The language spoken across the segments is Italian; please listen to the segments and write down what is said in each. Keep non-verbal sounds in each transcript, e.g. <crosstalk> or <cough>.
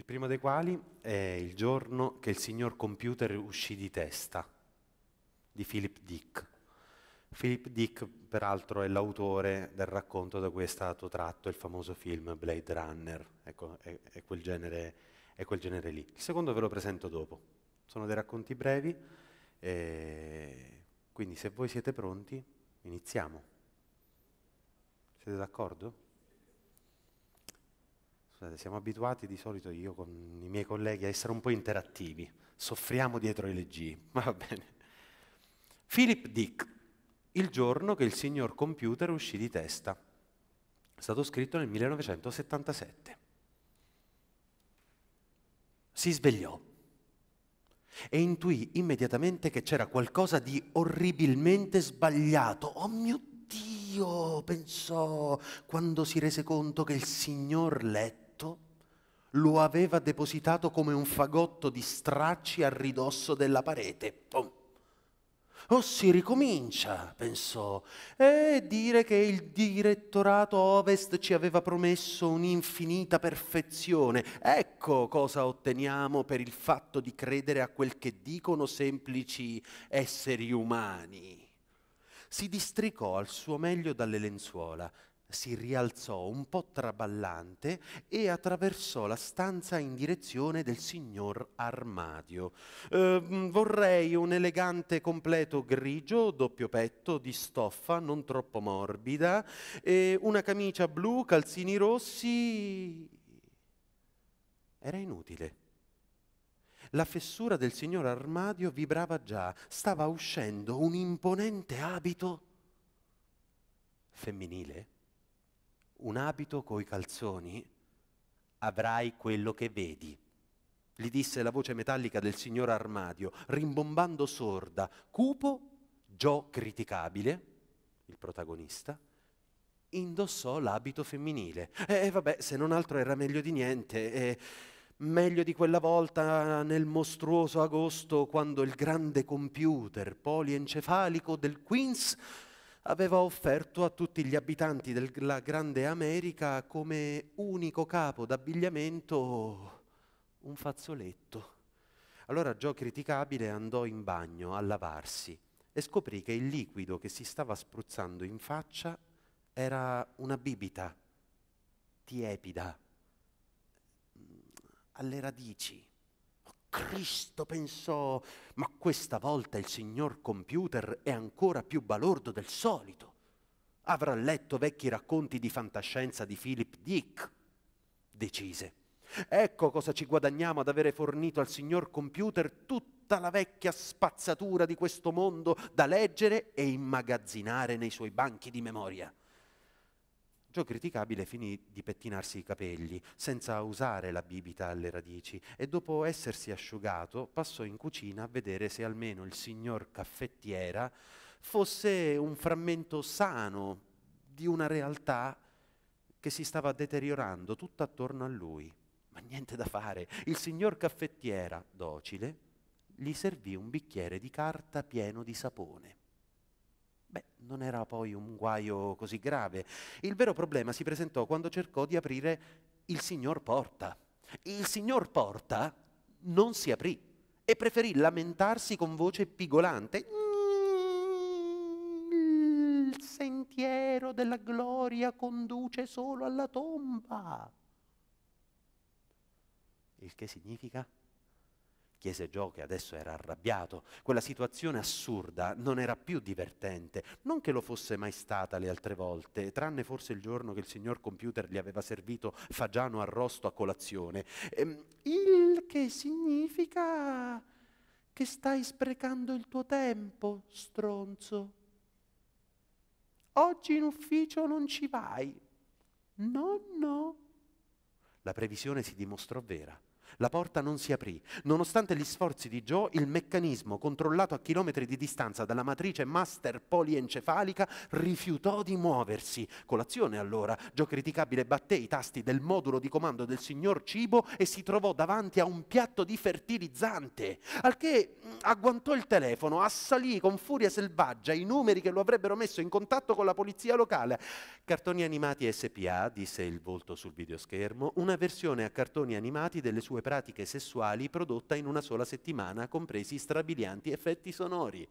Il primo dei quali è il giorno che il signor computer uscì di testa, di Philip Dick. Philip Dick, peraltro, è l'autore del racconto da cui è stato tratto il famoso film Blade Runner, ecco, è, è, quel genere, è quel genere lì. Il secondo ve lo presento dopo. Sono dei racconti brevi, eh, quindi se voi siete pronti, iniziamo. Siete d'accordo? Scusate, siamo abituati di solito io con i miei colleghi a essere un po' interattivi, soffriamo dietro le G. ma va bene. Philip Dick, il giorno che il signor computer uscì di testa, è stato scritto nel 1977. Si svegliò e intuì immediatamente che c'era qualcosa di orribilmente sbagliato. Oh mio Dio, pensò quando si rese conto che il signor Letto lo aveva depositato come un fagotto di stracci a ridosso della parete. Pum. Oh, si ricomincia, pensò, e dire che il direttorato Ovest ci aveva promesso un'infinita perfezione. Ecco cosa otteniamo per il fatto di credere a quel che dicono semplici esseri umani. Si districò al suo meglio dalle lenzuola, si rialzò un po' traballante e attraversò la stanza in direzione del signor armadio. Eh, vorrei un elegante completo grigio, doppio petto, di stoffa, non troppo morbida, e una camicia blu, calzini rossi... Era inutile. La fessura del signor armadio vibrava già, stava uscendo un imponente abito femminile un abito coi calzoni, avrai quello che vedi. Gli disse la voce metallica del signor armadio, rimbombando sorda, cupo, Gio criticabile, il protagonista, indossò l'abito femminile. E eh, vabbè, se non altro era meglio di niente. Eh, meglio di quella volta nel mostruoso agosto quando il grande computer poliencefalico del Queens aveva offerto a tutti gli abitanti della Grande America come unico capo d'abbigliamento un fazzoletto. Allora Gio criticabile andò in bagno a lavarsi e scoprì che il liquido che si stava spruzzando in faccia era una bibita tiepida mm, alle radici Cristo pensò, ma questa volta il signor computer è ancora più balordo del solito. Avrà letto vecchi racconti di fantascienza di Philip Dick. Decise. Ecco cosa ci guadagniamo ad avere fornito al signor computer tutta la vecchia spazzatura di questo mondo da leggere e immagazzinare nei suoi banchi di memoria. Gio Criticabile finì di pettinarsi i capelli, senza usare la bibita alle radici, e dopo essersi asciugato passò in cucina a vedere se almeno il signor caffettiera fosse un frammento sano di una realtà che si stava deteriorando tutta attorno a lui. Ma niente da fare, il signor caffettiera, docile, gli servì un bicchiere di carta pieno di sapone. Beh, non era poi un guaio così grave. Il vero problema si presentò quando cercò di aprire il signor Porta. Il signor Porta non si aprì e preferì lamentarsi con voce pigolante. Il sentiero della gloria conduce solo alla tomba. Il che significa? Chiese Gio che adesso era arrabbiato, quella situazione assurda non era più divertente, non che lo fosse mai stata le altre volte, tranne forse il giorno che il signor computer gli aveva servito fagiano arrosto a colazione, ehm, il che significa che stai sprecando il tuo tempo, stronzo. Oggi in ufficio non ci vai. No, no. La previsione si dimostrò vera la porta non si aprì. Nonostante gli sforzi di Joe, il meccanismo, controllato a chilometri di distanza dalla matrice master poliencefalica, rifiutò di muoversi. Colazione allora. Joe criticabile batté i tasti del modulo di comando del signor Cibo e si trovò davanti a un piatto di fertilizzante, al che mm, agguantò il telefono, assalì con furia selvaggia i numeri che lo avrebbero messo in contatto con la polizia locale. Cartoni animati SPA, disse il volto sul videoschermo, una versione a cartoni animati delle sue due pratiche sessuali prodotta in una sola settimana, compresi strabilianti effetti sonori.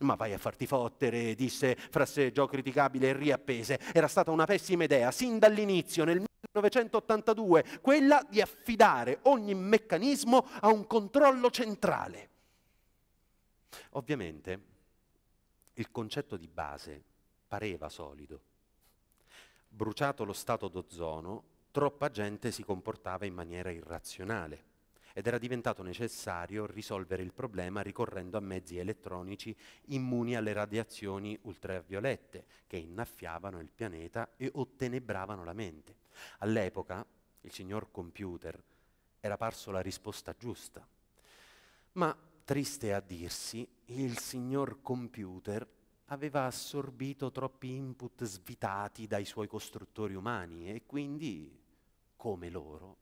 Ma vai a farti fottere, disse fra sé Gio criticabile e riappese. Era stata una pessima idea, sin dall'inizio, nel 1982, quella di affidare ogni meccanismo a un controllo centrale. Ovviamente il concetto di base pareva solido. Bruciato lo stato d'ozono, troppa gente si comportava in maniera irrazionale ed era diventato necessario risolvere il problema ricorrendo a mezzi elettronici immuni alle radiazioni ultraviolette che innaffiavano il pianeta e ottenebravano la mente. All'epoca il signor computer era parso la risposta giusta, ma triste a dirsi, il signor computer aveva assorbito troppi input svitati dai suoi costruttori umani e quindi, come loro,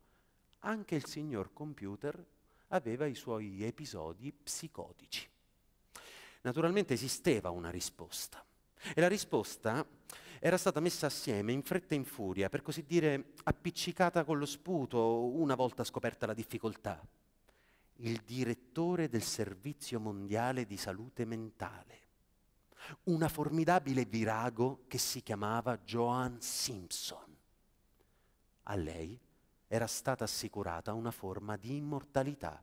anche il signor computer aveva i suoi episodi psicotici. Naturalmente esisteva una risposta e la risposta era stata messa assieme in fretta e in furia, per così dire appiccicata con lo sputo una volta scoperta la difficoltà. Il direttore del Servizio Mondiale di Salute Mentale una formidabile virago che si chiamava Joan Simpson. A lei era stata assicurata una forma di immortalità,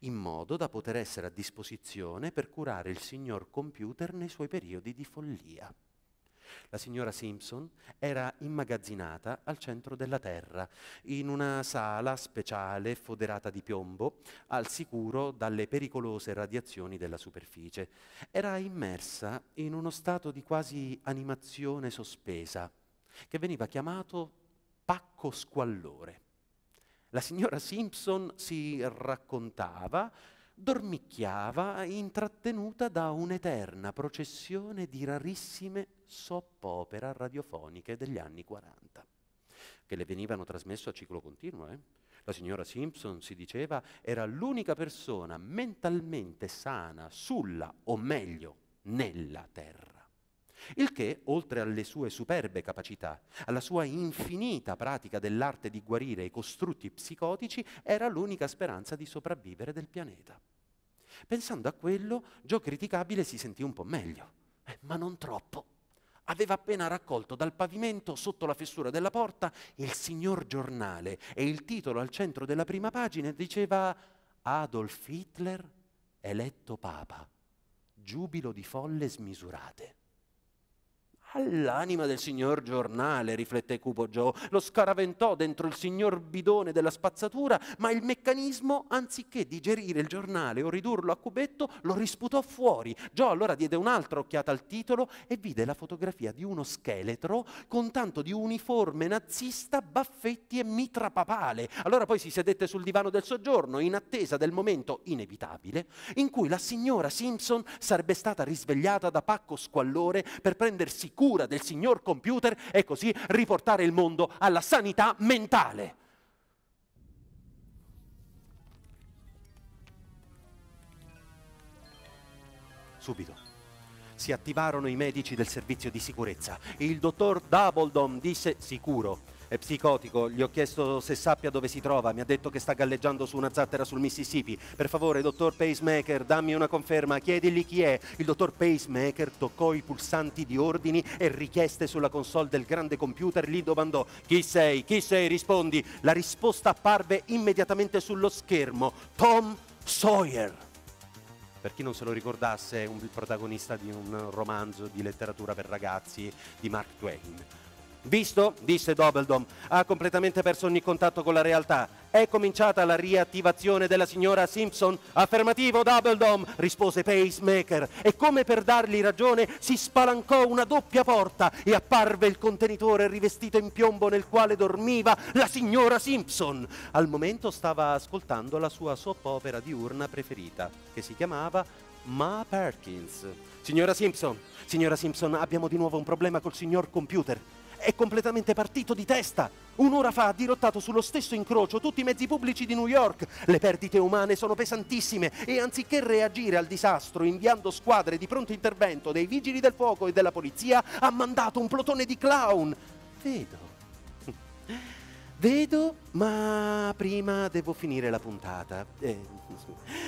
in modo da poter essere a disposizione per curare il signor computer nei suoi periodi di follia la signora Simpson era immagazzinata al centro della Terra, in una sala speciale foderata di piombo, al sicuro dalle pericolose radiazioni della superficie. Era immersa in uno stato di quasi animazione sospesa, che veniva chiamato pacco squallore. La signora Simpson si raccontava dormicchiava intrattenuta da un'eterna processione di rarissime soppopera radiofoniche degli anni 40, che le venivano trasmesse a ciclo continuo. Eh? La signora Simpson, si diceva, era l'unica persona mentalmente sana sulla, o meglio, nella Terra il che, oltre alle sue superbe capacità, alla sua infinita pratica dell'arte di guarire i costrutti psicotici, era l'unica speranza di sopravvivere del pianeta. Pensando a quello, Gio Criticabile si sentì un po' meglio, eh, ma non troppo. Aveva appena raccolto dal pavimento, sotto la fessura della porta, il signor giornale e il titolo al centro della prima pagina diceva Adolf Hitler eletto papa. Giubilo di folle smisurate. All'anima del signor giornale, riflette Cupo Joe, lo scaraventò dentro il signor bidone della spazzatura, ma il meccanismo, anziché digerire il giornale o ridurlo a cubetto, lo risputò fuori. Joe allora diede un'altra occhiata al titolo e vide la fotografia di uno scheletro con tanto di uniforme nazista, baffetti e mitra papale. Allora poi si sedette sul divano del soggiorno, in attesa del momento inevitabile, in cui la signora Simpson sarebbe stata risvegliata da pacco squallore per prendersi cura cura del signor computer e così riportare il mondo alla sanità mentale. Subito si attivarono i medici del servizio di sicurezza. Il dottor Doubledom disse sicuro, è psicotico, gli ho chiesto se sappia dove si trova, mi ha detto che sta galleggiando su una zattera sul Mississippi. Per favore, dottor Pacemaker, dammi una conferma, chiedigli chi è. Il dottor Pacemaker toccò i pulsanti di ordini e richieste sulla console del grande computer, gli domandò chi sei, chi sei, rispondi. La risposta apparve immediatamente sullo schermo, Tom Sawyer per chi non se lo ricordasse, è un protagonista di un romanzo di letteratura per ragazzi di Mark Twain. Visto, disse Dobeldom, ha completamente perso ogni contatto con la realtà. È cominciata la riattivazione della signora Simpson? Affermativo, Dobeldom, rispose Pacemaker. E come per dargli ragione, si spalancò una doppia porta e apparve il contenitore rivestito in piombo nel quale dormiva la signora Simpson. Al momento stava ascoltando la sua soppopera diurna preferita, che si chiamava Ma Perkins. Signora Simpson, signora Simpson, abbiamo di nuovo un problema col signor computer è completamente partito di testa. Un'ora fa ha dirottato sullo stesso incrocio tutti i mezzi pubblici di New York. Le perdite umane sono pesantissime e anziché reagire al disastro inviando squadre di pronto intervento dei vigili del fuoco e della polizia, ha mandato un plotone di clown. Vedo Vedo, ma prima devo finire la puntata. Eh,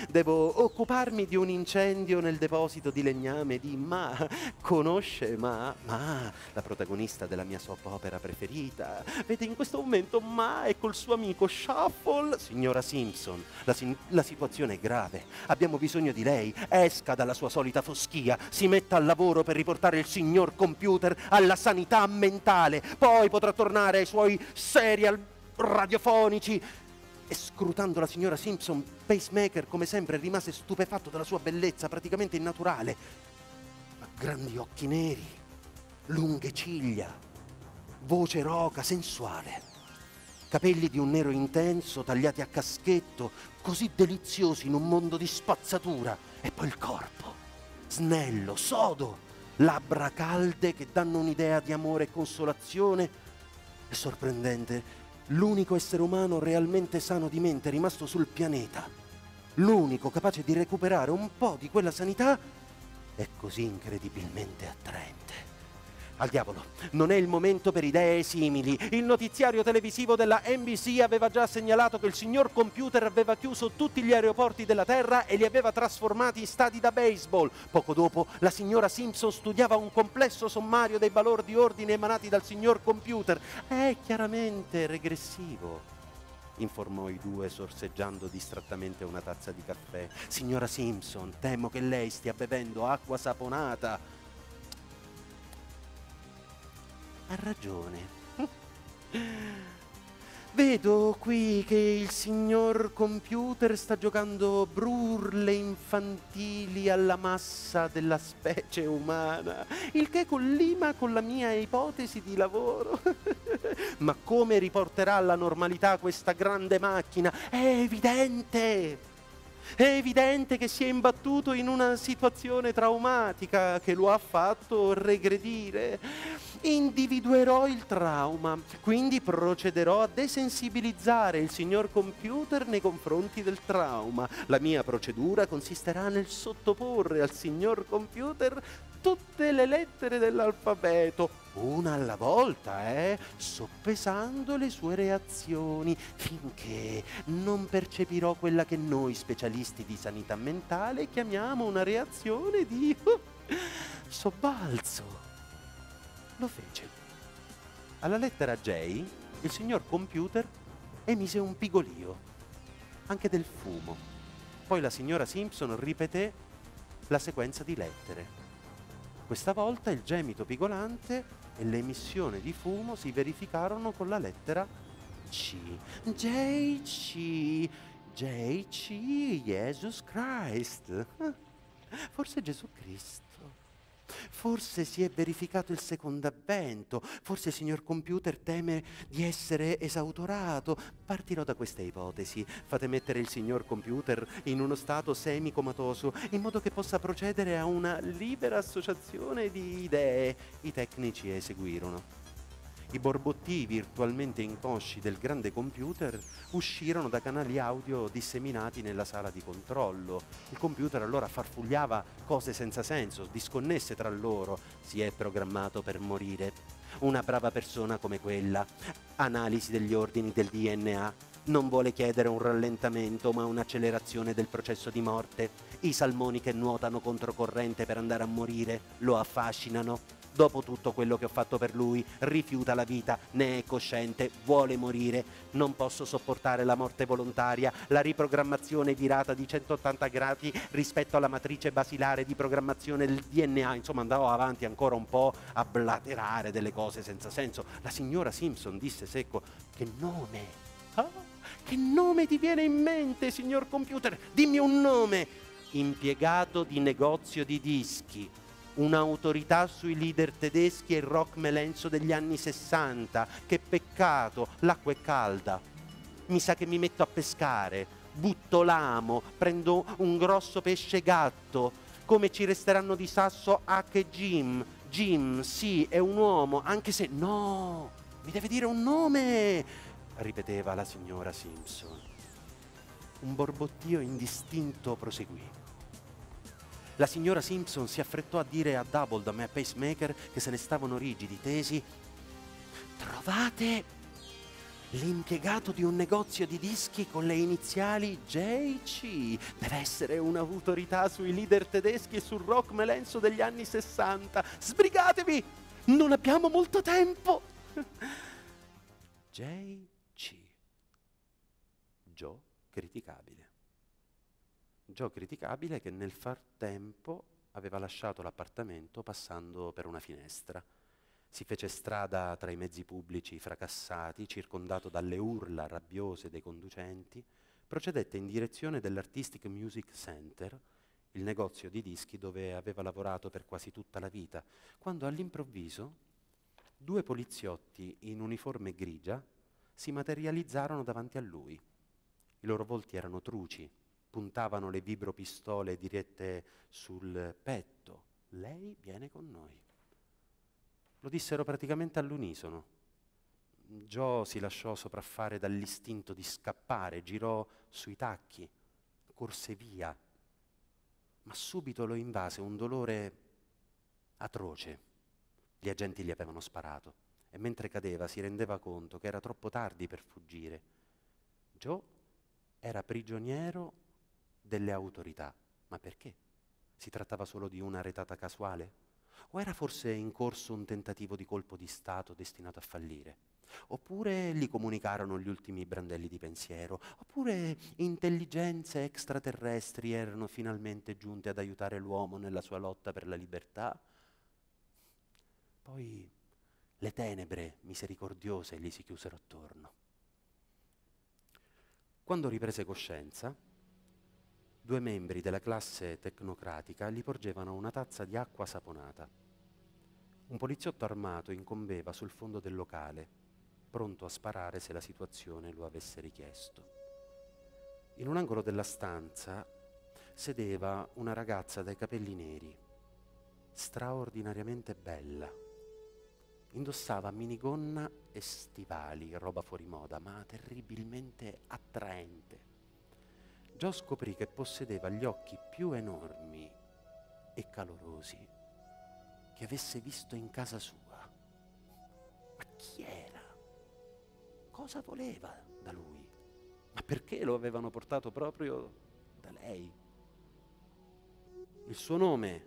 devo occuparmi di un incendio nel deposito di legname di Ma. Conosce Ma, Ma, la protagonista della mia soap opera preferita. Vede, in questo momento Ma è col suo amico Shuffle. Signora Simpson, la, sin- la situazione è grave. Abbiamo bisogno di lei. Esca dalla sua solita foschia. Si metta al lavoro per riportare il signor computer alla sanità mentale. Poi potrà tornare ai suoi serial radiofonici. E scrutando la signora Simpson, Pacemaker, come sempre, rimase stupefatto dalla sua bellezza praticamente innaturale. Ma grandi occhi neri, lunghe ciglia, voce roca, sensuale capelli di un nero intenso, tagliati a caschetto, così deliziosi in un mondo di spazzatura, e poi il corpo, snello, sodo, labbra calde che danno un'idea di amore e consolazione. È sorprendente l'unico essere umano realmente sano di mente rimasto sul pianeta, l'unico capace di recuperare un po' di quella sanità, è così incredibilmente attraente. Al diavolo, non è il momento per idee simili. Il notiziario televisivo della NBC aveva già segnalato che il signor computer aveva chiuso tutti gli aeroporti della Terra e li aveva trasformati in stadi da baseball. Poco dopo, la signora Simpson studiava un complesso sommario dei valori di ordine emanati dal signor computer. È chiaramente regressivo informò i due sorseggiando distrattamente una tazza di caffè. Signora Simpson, temo che lei stia bevendo acqua saponata. ha ragione. Vedo qui che il signor computer sta giocando brurle infantili alla massa della specie umana, il che collima con la mia ipotesi di lavoro. Ma come riporterà alla normalità questa grande macchina? È evidente! È evidente che si è imbattuto in una situazione traumatica che lo ha fatto regredire individuerò il trauma, quindi procederò a desensibilizzare il signor computer nei confronti del trauma. La mia procedura consisterà nel sottoporre al signor computer tutte le lettere dell'alfabeto, una alla volta, eh, soppesando le sue reazioni, finché non percepirò quella che noi specialisti di sanità mentale chiamiamo una reazione di <laughs> sobbalzo. Lo fece. Alla lettera J, il signor computer emise un pigolio, anche del fumo. Poi la signora Simpson ripeté la sequenza di lettere. Questa volta il gemito pigolante e l'emissione di fumo si verificarono con la lettera C. JC, JC, Jesus Christ. Forse Gesù Cristo. Forse si è verificato il secondo avvento, forse il signor computer teme di essere esautorato. Partirò da questa ipotesi. Fate mettere il signor computer in uno stato semicomatoso in modo che possa procedere a una libera associazione di idee. I tecnici eseguirono i borbottii virtualmente inconsci del grande computer uscirono da canali audio disseminati nella sala di controllo. Il computer allora farfugliava cose senza senso, disconnesse tra loro. Si è programmato per morire. Una brava persona come quella. Analisi degli ordini del DNA. Non vuole chiedere un rallentamento ma un'accelerazione del processo di morte. I salmoni che nuotano controcorrente per andare a morire lo affascinano dopo tutto quello che ho fatto per lui, rifiuta la vita, ne è cosciente, vuole morire, non posso sopportare la morte volontaria, la riprogrammazione virata di 180 gradi rispetto alla matrice basilare di programmazione del DNA, insomma andavo avanti ancora un po' a blaterare delle cose senza senso. La signora Simpson disse secco, che nome? Ah, che nome ti viene in mente, signor computer? Dimmi un nome! Impiegato di negozio di dischi un'autorità sui leader tedeschi e il rock melenso degli anni 60. Che peccato, l'acqua è calda. Mi sa che mi metto a pescare, butto l'amo, prendo un grosso pesce gatto. Come ci resteranno di sasso H e Jim? Jim, sì, è un uomo, anche se no, mi deve dire un nome, ripeteva la signora Simpson. Un borbottio indistinto proseguì. La signora Simpson si affrettò a dire a Dubbledom e a Pacemaker che se ne stavano rigidi, tesi, trovate l'impiegato di un negozio di dischi con le iniziali JC. Deve essere un'autorità sui leader tedeschi e sul rock melenso degli anni 60. Sbrigatevi! Non abbiamo molto tempo! <laughs> JC. Joe criticabile. Giò criticabile che nel frattempo aveva lasciato l'appartamento passando per una finestra. Si fece strada tra i mezzi pubblici fracassati, circondato dalle urla rabbiose dei conducenti, procedette in direzione dell'Artistic Music Center, il negozio di dischi dove aveva lavorato per quasi tutta la vita, quando all'improvviso due poliziotti in uniforme grigia si materializzarono davanti a lui. I loro volti erano truci, puntavano le vibropistole dirette sul petto. Lei viene con noi. Lo dissero praticamente all'unisono. Joe si lasciò sopraffare dall'istinto di scappare, girò sui tacchi, corse via, ma subito lo invase un dolore atroce. Gli agenti gli avevano sparato e mentre cadeva si rendeva conto che era troppo tardi per fuggire. Joe era prigioniero delle autorità. Ma perché? Si trattava solo di una retata casuale? O era forse in corso un tentativo di colpo di Stato destinato a fallire? Oppure gli comunicarono gli ultimi brandelli di pensiero? Oppure intelligenze extraterrestri erano finalmente giunte ad aiutare l'uomo nella sua lotta per la libertà? Poi le tenebre misericordiose gli si chiusero attorno. Quando riprese coscienza, due membri della classe tecnocratica gli porgevano una tazza di acqua saponata. Un poliziotto armato incombeva sul fondo del locale, pronto a sparare se la situazione lo avesse richiesto. In un angolo della stanza sedeva una ragazza dai capelli neri, straordinariamente bella. Indossava minigonna e stivali, roba fuori moda, ma terribilmente attraente Giò scoprì che possedeva gli occhi più enormi e calorosi che avesse visto in casa sua. Ma chi era? Cosa voleva da lui? Ma perché lo avevano portato proprio da lei? Il suo nome,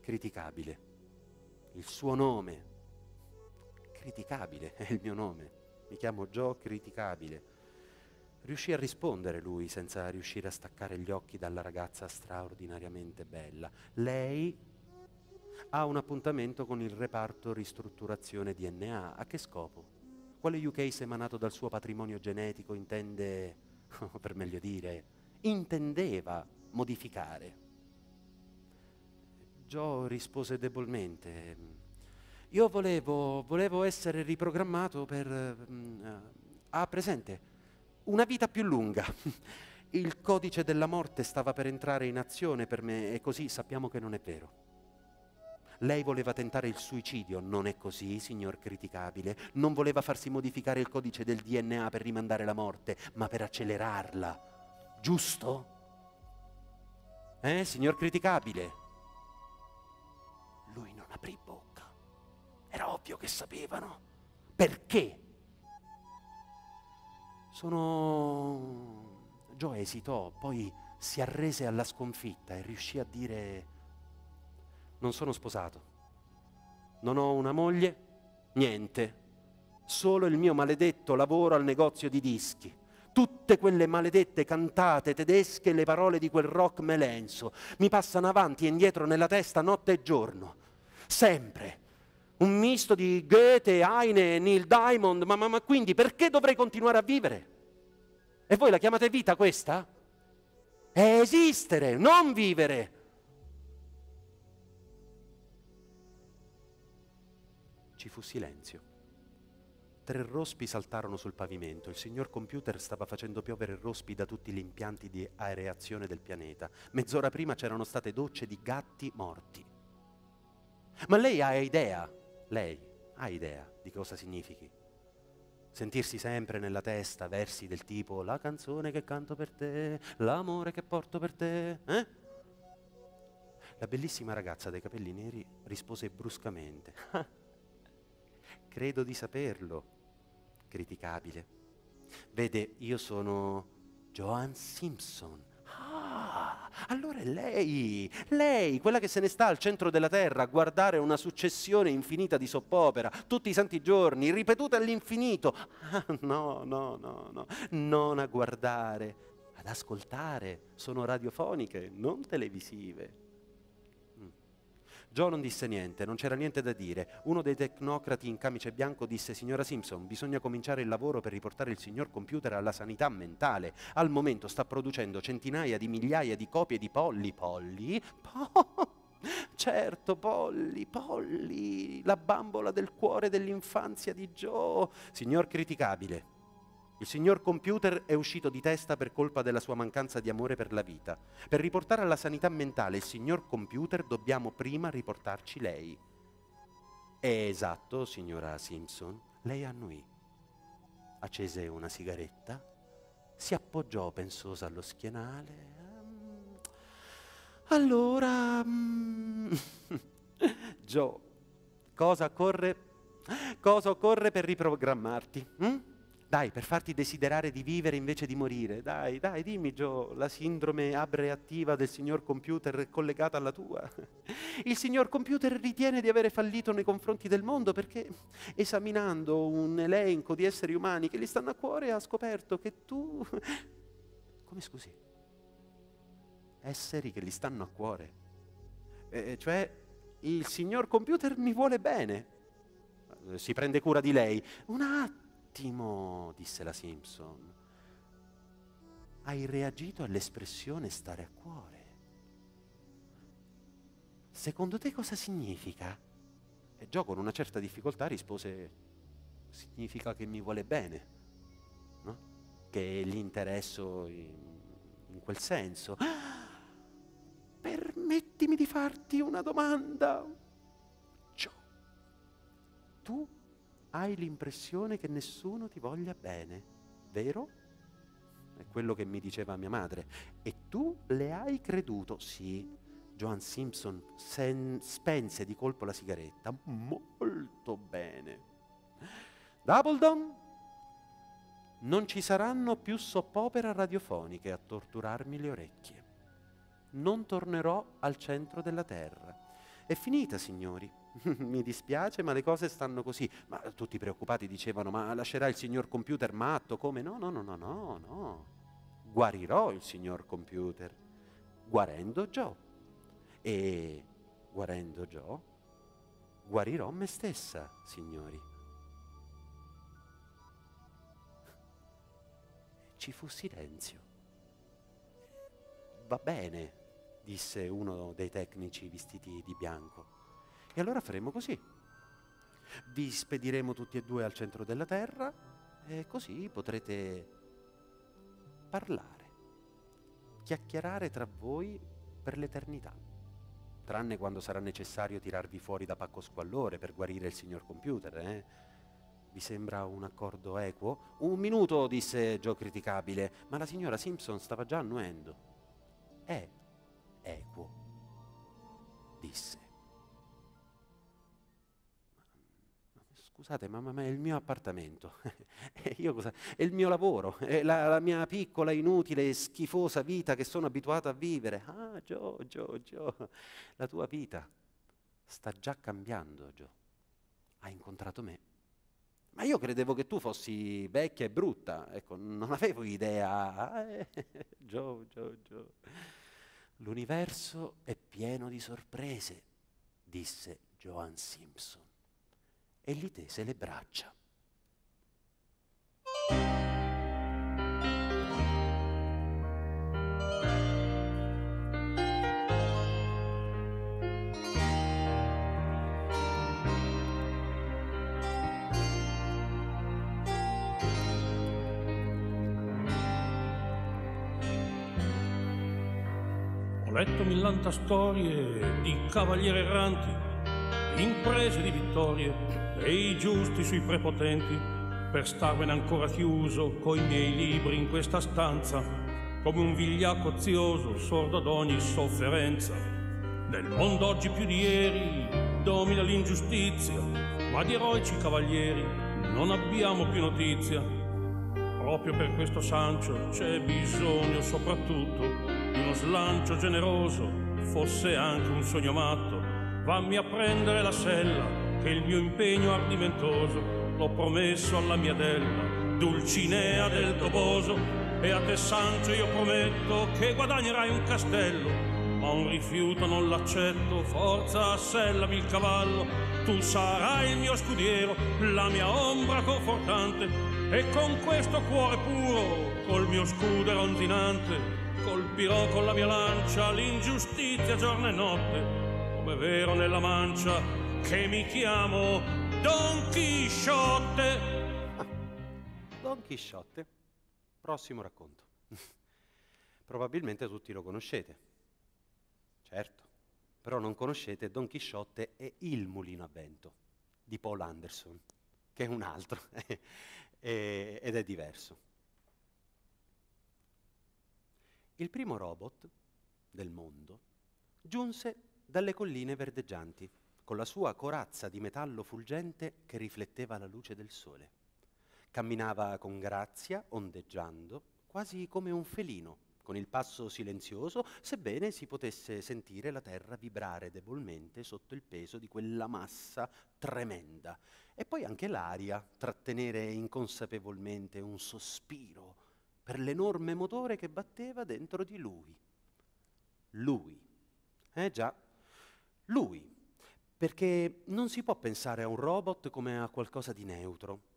criticabile. Il suo nome, criticabile, è il mio nome. Mi chiamo Gio Criticabile riuscì a rispondere lui senza riuscire a staccare gli occhi dalla ragazza straordinariamente bella. Lei ha un appuntamento con il reparto ristrutturazione DNA. A che scopo? Quale UK semanato dal suo patrimonio genetico intende, <laughs> per meglio dire, intendeva modificare? Joe rispose debolmente. Io volevo, volevo essere riprogrammato per... Uh, ah, presente, una vita più lunga. Il codice della morte stava per entrare in azione per me e così sappiamo che non è vero. Lei voleva tentare il suicidio, non è così, signor criticabile. Non voleva farsi modificare il codice del DNA per rimandare la morte, ma per accelerarla. Giusto? Eh, signor criticabile? Lui non aprì bocca. Era ovvio che sapevano. Perché sono... Gio esitò, poi si arrese alla sconfitta e riuscì a dire non sono sposato, non ho una moglie, niente, solo il mio maledetto lavoro al negozio di dischi. Tutte quelle maledette cantate tedesche e le parole di quel rock melenso mi passano avanti e indietro nella testa notte e giorno. Sempre, un misto di Goethe, Heine, Neil Diamond, ma, ma, ma quindi perché dovrei continuare a vivere? E voi la chiamate vita questa? È esistere, non vivere. Ci fu silenzio. Tre rospi saltarono sul pavimento. Il signor computer stava facendo piovere rospi da tutti gli impianti di aereazione del pianeta. Mezz'ora prima c'erano state docce di gatti morti. Ma lei ha idea lei ha idea di cosa significhi sentirsi sempre nella testa versi del tipo la canzone che canto per te, l'amore che porto per te. Eh? La bellissima ragazza dai capelli neri rispose bruscamente. Ah, credo di saperlo. Criticabile. Vede, io sono Joan Simpson, allora è lei, lei, quella che se ne sta al centro della terra a guardare una successione infinita di soppopera, tutti i santi giorni, ripetuta all'infinito. Ah, no, no, no, no, non a guardare, ad ascoltare. Sono radiofoniche, non televisive. Joe non disse niente, non c'era niente da dire. Uno dei tecnocrati in camice bianco disse signora Simpson, bisogna cominciare il lavoro per riportare il signor computer alla sanità mentale. Al momento sta producendo centinaia di migliaia di copie di polli, polli, polli. <laughs> Certo, Polly, Polly, la bambola del cuore dell'infanzia di Joe. Signor criticabile, il signor computer è uscito di testa per colpa della sua mancanza di amore per la vita. Per riportare alla sanità mentale il signor computer dobbiamo prima riportarci lei. È esatto, signora Simpson, lei annui. Accese una sigaretta, si appoggiò pensosa allo schienale. Ehm, allora... Mm, <laughs> Joe, cosa occorre? Cosa occorre per riprogrammarti? Hm? Dai, per farti desiderare di vivere invece di morire. Dai, dai, dimmi Gio, la sindrome abreattiva del signor computer è collegata alla tua. <laughs> Il signor computer ritiene di avere fallito nei confronti del mondo perché esaminando un elenco di esseri umani che gli stanno a cuore ha scoperto che tu... <laughs> Come scusi? Esseri che gli stanno a cuore. Eh, eh, cioè, il signor computer mi vuole bene. Si prende cura di lei. Un attimo attimo, disse la Simpson, hai reagito all'espressione stare a cuore. Secondo te cosa significa? E Gio con una certa difficoltà rispose, significa che mi vuole bene, no? che gli interesso in, in quel senso. <gasps> Permettimi di farti una domanda. Gio, tu hai l'impressione che nessuno ti voglia bene, vero? È quello che mi diceva mia madre. E tu le hai creduto? Sì. Joan Simpson sen- spense di colpo la sigaretta. Molto bene. Doubledon, non ci saranno più soppopera radiofoniche a torturarmi le orecchie. Non tornerò al centro della Terra. È finita, signori. <laughs> mi dispiace ma le cose stanno così. Ma tutti preoccupati dicevano ma lascerà il signor computer matto? Come? No, no, no, no, no, no. Guarirò il signor computer, guarendo Gio. E guarendo Gio, guarirò me stessa, signori. <laughs> Ci fu silenzio. Va bene, disse uno dei tecnici vestiti di bianco. E allora faremo così. Vi spediremo tutti e due al centro della Terra e così potrete parlare, chiacchierare tra voi per l'eternità, tranne quando sarà necessario tirarvi fuori da pacco squallore per guarire il signor computer, eh? Vi sembra un accordo equo? Un minuto, disse Joe criticabile, ma la signora Simpson stava già annuendo. È equo, disse. scusate, ma, ma, ma è il mio appartamento, <laughs> cosa, è il mio lavoro, è la, la, mia piccola, inutile schifosa vita che sono abituato a vivere. Ah, Gio, Gio, Gio, la tua vita sta già cambiando, Gio. Hai incontrato me. Ma io credevo che tu fossi vecchia e brutta, ecco, non avevo idea. Eh, <laughs> Gio, Gio, Gio. L'universo è pieno di sorprese, disse Joan Simpson e gli tese le braccia. Ho letto millanta storie di cavalieri erranti imprese di vittorie e i giusti sui prepotenti, per starvene ancora chiuso coi miei libri in questa stanza, come un vigliacco ozioso, sordo ad ogni sofferenza. Nel mondo oggi più di ieri domina l'ingiustizia, ma di eroici cavalieri non abbiamo più notizia. Proprio per questo Sancio c'è bisogno soprattutto di uno slancio generoso, fosse anche un sogno matto fammi a prendere la sella, che il mio impegno ardimentoso l'ho promesso alla mia della, Dulcinea del Toboso. E a te, sancio io prometto che guadagnerai un castello, ma un rifiuto non l'accetto, forza, sellami il cavallo. Tu sarai il mio scudiero, la mia ombra confortante, e con questo cuore puro, col mio scudo ronzinante, colpirò con la mia lancia l'ingiustizia giorno e notte com'è vero nella mancia che mi chiamo Don Chisciotte. Don Chisciotte, prossimo racconto. <laughs> Probabilmente tutti lo conoscete. Certo, però non conoscete Don Chisciotte e Il mulino a vento di Paul Anderson, che è un altro <laughs> eh, ed è diverso. Il primo robot del mondo giunse dalle colline verdeggianti, con la sua corazza di metallo fulgente che rifletteva la luce del sole. Camminava con grazia, ondeggiando, quasi come un felino, con il passo silenzioso, sebbene si potesse sentire la terra vibrare debolmente sotto il peso di quella massa tremenda, e poi anche l'aria trattenere inconsapevolmente un sospiro per l'enorme motore che batteva dentro di lui. Lui. Eh già, lui, perché non si può pensare a un robot come a qualcosa di neutro.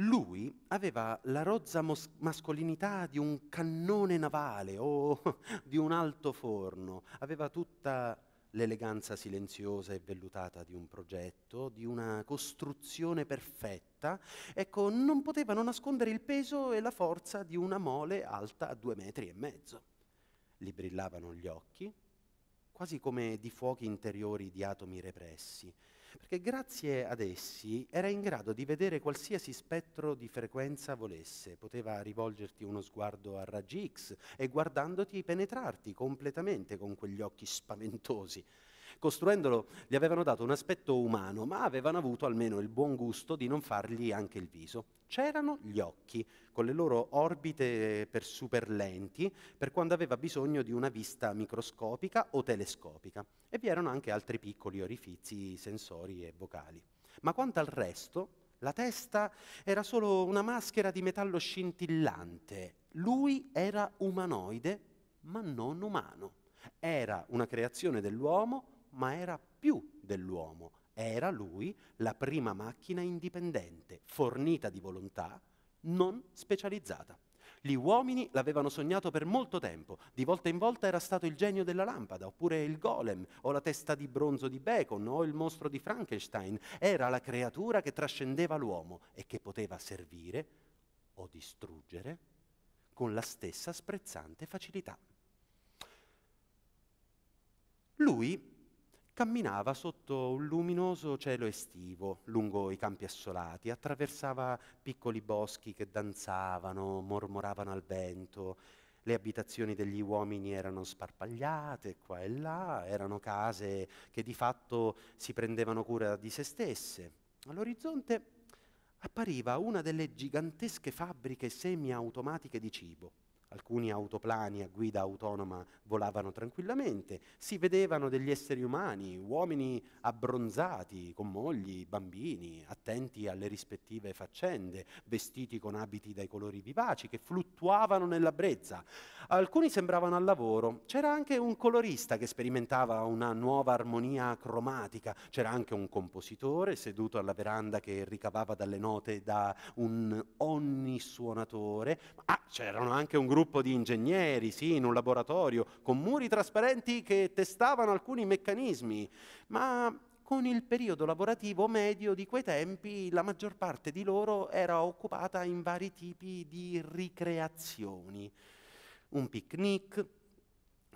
Lui aveva la rozza mos- mascolinità di un cannone navale o <laughs> di un alto forno, aveva tutta l'eleganza silenziosa e vellutata di un progetto, di una costruzione perfetta, ecco, non potevano nascondere il peso e la forza di una mole alta a due metri e mezzo. Gli brillavano gli occhi, quasi come di fuochi interiori di atomi repressi, perché grazie ad essi era in grado di vedere qualsiasi spettro di frequenza volesse, poteva rivolgerti uno sguardo a raggi X e guardandoti penetrarti completamente con quegli occhi spaventosi, costruendolo gli avevano dato un aspetto umano, ma avevano avuto almeno il buon gusto di non fargli anche il viso. C'erano gli occhi, con le loro orbite per superlenti, per quando aveva bisogno di una vista microscopica o telescopica, e vi erano anche altri piccoli orifizi sensori e vocali. Ma quanto al resto, la testa era solo una maschera di metallo scintillante. Lui era umanoide, ma non umano. Era una creazione dell'uomo ma era più dell'uomo. Era lui la prima macchina indipendente, fornita di volontà, non specializzata. Gli uomini l'avevano sognato per molto tempo, di volta in volta era stato il genio della lampada, oppure il golem, o la testa di bronzo di Bacon, o il mostro di Frankenstein, era la creatura che trascendeva l'uomo e che poteva servire o distruggere con la stessa sprezzante facilità. Lui camminava sotto un luminoso cielo estivo lungo i campi assolati, attraversava piccoli boschi che danzavano, mormoravano al vento, le abitazioni degli uomini erano sparpagliate qua e là, erano case che di fatto si prendevano cura di se stesse. All'orizzonte appariva una delle gigantesche fabbriche semiautomatiche di cibo Alcuni autoplani a guida autonoma volavano tranquillamente, si vedevano degli esseri umani, uomini abbronzati, con mogli, bambini, attenti alle rispettive faccende, vestiti con abiti dai colori vivaci che fluttuavano nella brezza. Alcuni sembravano al lavoro, c'era anche un colorista che sperimentava una nuova armonia cromatica, c'era anche un compositore seduto alla veranda che ricavava dalle note da un onnisuonatore, ma ah, c'erano anche un gruppo gruppo di ingegneri, sì, in un laboratorio, con muri trasparenti che testavano alcuni meccanismi, ma con il periodo lavorativo medio di quei tempi la maggior parte di loro era occupata in vari tipi di ricreazioni. Un picnic,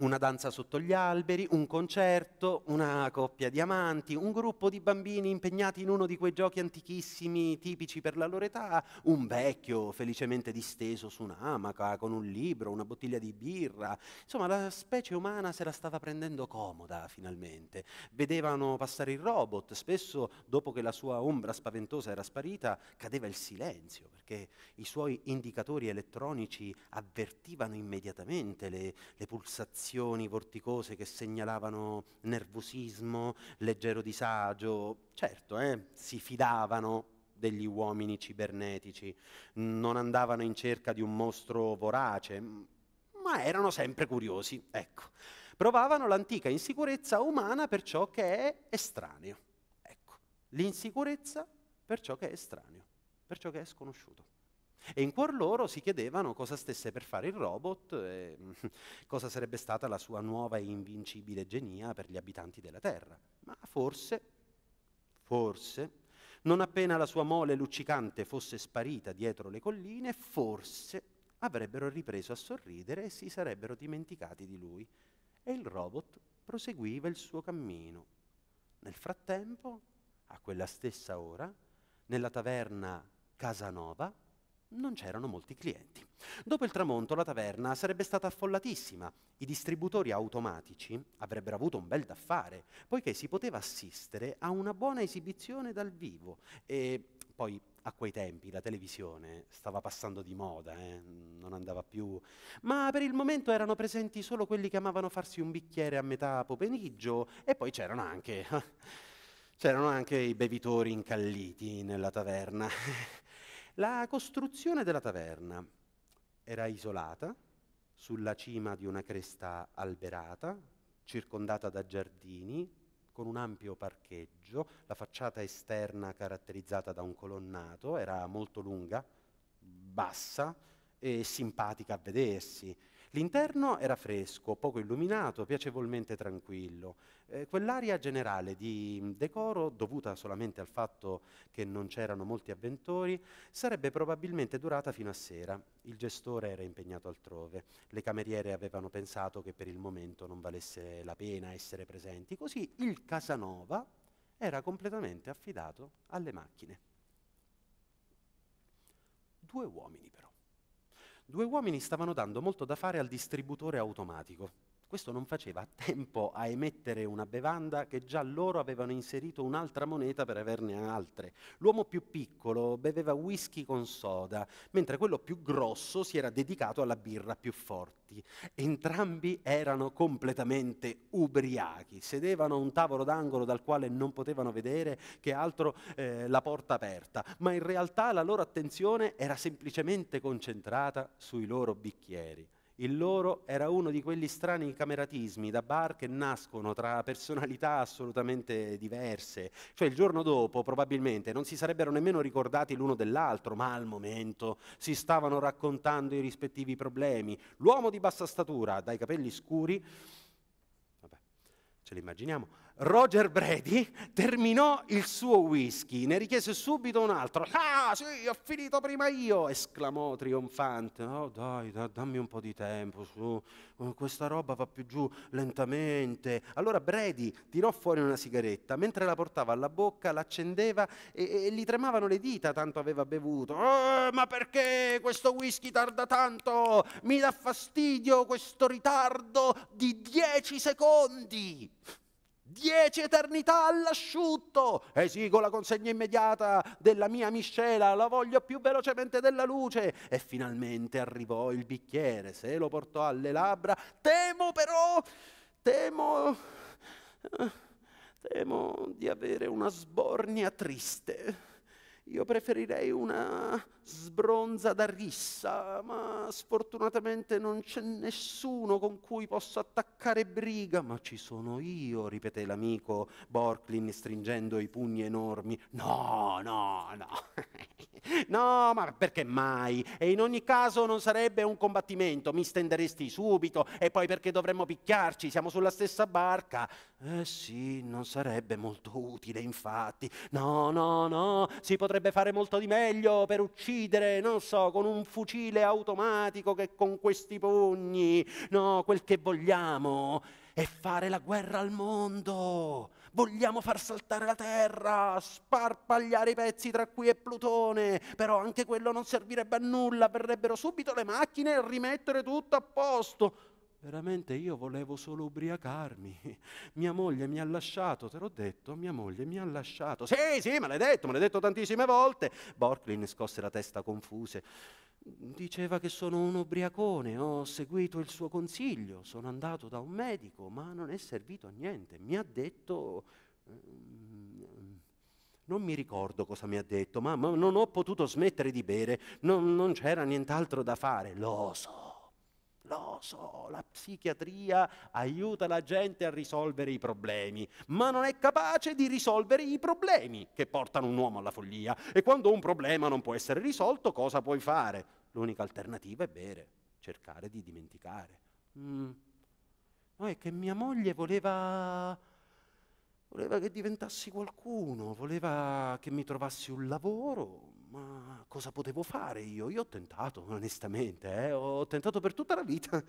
una danza sotto gli alberi, un concerto, una coppia di amanti, un gruppo di bambini impegnati in uno di quei giochi antichissimi tipici per la loro età, un vecchio felicemente disteso su un'amaca con un libro, una bottiglia di birra. Insomma, la specie umana se la stava prendendo comoda finalmente. Vedevano passare il robot, spesso dopo che la sua ombra spaventosa era sparita, cadeva il silenzio perché i suoi indicatori elettronici avvertivano immediatamente le, le pulsazioni escavazioni vorticose che segnalavano nervosismo, leggero disagio. Certo, eh, si fidavano degli uomini cibernetici, non andavano in cerca di un mostro vorace, ma erano sempre curiosi, ecco. Provavano l'antica insicurezza umana per ciò che è estraneo. Ecco, l'insicurezza per ciò che è estraneo, per ciò che è sconosciuto. E in cuor loro si chiedevano cosa stesse per fare il robot e <laughs> cosa sarebbe stata la sua nuova e invincibile genia per gli abitanti della Terra. Ma forse, forse, non appena la sua mole luccicante fosse sparita dietro le colline, forse avrebbero ripreso a sorridere e si sarebbero dimenticati di lui. E il robot proseguiva il suo cammino. Nel frattempo, a quella stessa ora, nella taverna Casanova, non c'erano molti clienti. Dopo il tramonto la taverna sarebbe stata affollatissima, i distributori automatici avrebbero avuto un bel da fare, poiché si poteva assistere a una buona esibizione dal vivo e poi a quei tempi la televisione stava passando di moda, eh? non andava più, ma per il momento erano presenti solo quelli che amavano farsi un bicchiere a metà pomeriggio e poi c'erano anche, <laughs> c'erano anche i bevitori incalliti nella taverna. <laughs> La costruzione della taverna era isolata, sulla cima di una cresta alberata, circondata da giardini, con un ampio parcheggio, la facciata esterna caratterizzata da un colonnato, era molto lunga, bassa e simpatica a vedersi, L'interno era fresco, poco illuminato, piacevolmente tranquillo. Eh, quell'aria generale di decoro, dovuta solamente al fatto che non c'erano molti avventori, sarebbe probabilmente durata fino a sera. Il gestore era impegnato altrove. Le cameriere avevano pensato che per il momento non valesse la pena essere presenti. Così il Casanova era completamente affidato alle macchine. Due uomini però due uomini stavano dando molto da fare al distributore automatico. Questo non faceva a tempo a emettere una bevanda che già loro avevano inserito un'altra moneta per averne altre. L'uomo più piccolo beveva whisky con soda, mentre quello più grosso si era dedicato alla birra più forti. Entrambi erano completamente ubriachi, sedevano a un tavolo d'angolo dal quale non potevano vedere che altro eh, la porta aperta, ma in realtà la loro attenzione era semplicemente concentrata sui loro bicchieri. Il loro era uno di quegli strani cameratismi da bar che nascono tra personalità assolutamente diverse. Cioè il giorno dopo probabilmente non si sarebbero nemmeno ricordati l'uno dell'altro, ma al momento si stavano raccontando i rispettivi problemi. L'uomo di bassa statura, dai capelli scuri, vabbè, ce l'immaginiamo, Roger Brady terminò il suo whisky, ne richiese subito un altro. Ah, sì, ho finito prima io! esclamò trionfante. Oh, dai, da, dammi un po' di tempo, su, oh, questa roba va più giù lentamente. Allora Brady tirò fuori una sigaretta, mentre la portava alla bocca, l'accendeva e, e gli tremavano le dita, tanto aveva bevuto. Oh, ma perché questo whisky tarda tanto? Mi dà fastidio questo ritardo di dieci secondi! Dieci eternità all'asciutto! Esigo la consegna immediata della mia miscela, la voglio più velocemente della luce! E finalmente arrivò il bicchiere, se lo portò alle labbra. Temo però, temo, eh, temo di avere una sbornia triste. Io preferirei una sbronza da rissa, ma sfortunatamente non c'è nessuno con cui posso attaccare briga. Ma ci sono io, ripeté l'amico Borklin stringendo i pugni enormi. No, no, no. <laughs> no, ma perché mai? E in ogni caso non sarebbe un combattimento, mi stenderesti subito e poi perché dovremmo picchiarci? Siamo sulla stessa barca. Eh sì, non sarebbe molto utile, infatti. No, no, no, si potrebbe potrebbe fare molto di meglio per uccidere, non so, con un fucile automatico che con questi pugni, no, quel che vogliamo è fare la guerra al mondo. Vogliamo far saltare la Terra, sparpagliare i pezzi tra qui e Plutone, però anche quello non servirebbe a nulla, verrebbero subito le macchine a rimettere tutto a posto. Veramente io volevo solo ubriacarmi. <laughs> Mia moglie mi ha lasciato, te l'ho detto, mia moglie mi ha lasciato. Sì, sì, me l'hai detto, me l'hai detto tantissime volte. Borklin scosse la testa confuse. Diceva che sono un ubriacone, ho seguito il suo consiglio, sono andato da un medico, ma non è servito a niente. Mi ha detto... Ehm, non mi ricordo cosa mi ha detto, ma, ma non ho potuto smettere di bere, non, non c'era nient'altro da fare, lo so lo so, la psichiatria aiuta la gente a risolvere i problemi, ma non è capace di risolvere i problemi che portano un uomo alla follia. E quando un problema non può essere risolto, cosa puoi fare? L'unica alternativa è bere, cercare di dimenticare. Mm. No, è che mia moglie voleva voleva che diventassi qualcuno, voleva che mi trovassi un lavoro, ma cosa potevo fare io? Io ho tentato, onestamente, eh? ho tentato per tutta la vita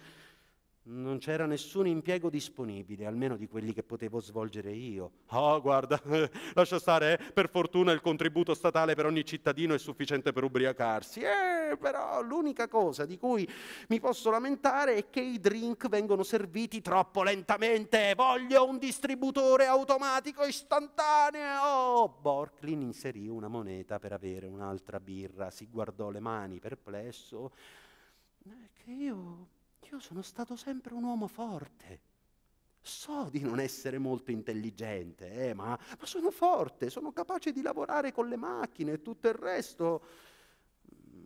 non c'era nessun impiego disponibile, almeno di quelli che potevo svolgere io. Oh, guarda, <laughs> lascia stare, eh, per fortuna il contributo statale per ogni cittadino è sufficiente per ubriacarsi. Eh, però l'unica cosa di cui mi posso lamentare è che i drink vengono serviti troppo lentamente. Voglio un distributore automatico istantaneo. Oh, Borklin inserì una moneta per avere un'altra birra, si guardò le mani perplesso. Eh, che io io sono stato sempre un uomo forte. So di non essere molto intelligente, eh, ma, ma, sono forte, sono capace di lavorare con le macchine e tutto il resto,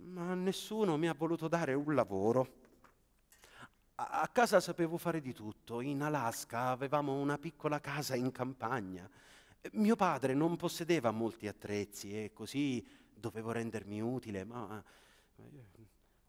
ma nessuno mi ha voluto dare un lavoro. A, a casa sapevo fare di tutto, in Alaska avevamo una piccola casa in campagna. Mio padre non possedeva molti attrezzi e così dovevo rendermi utile, ma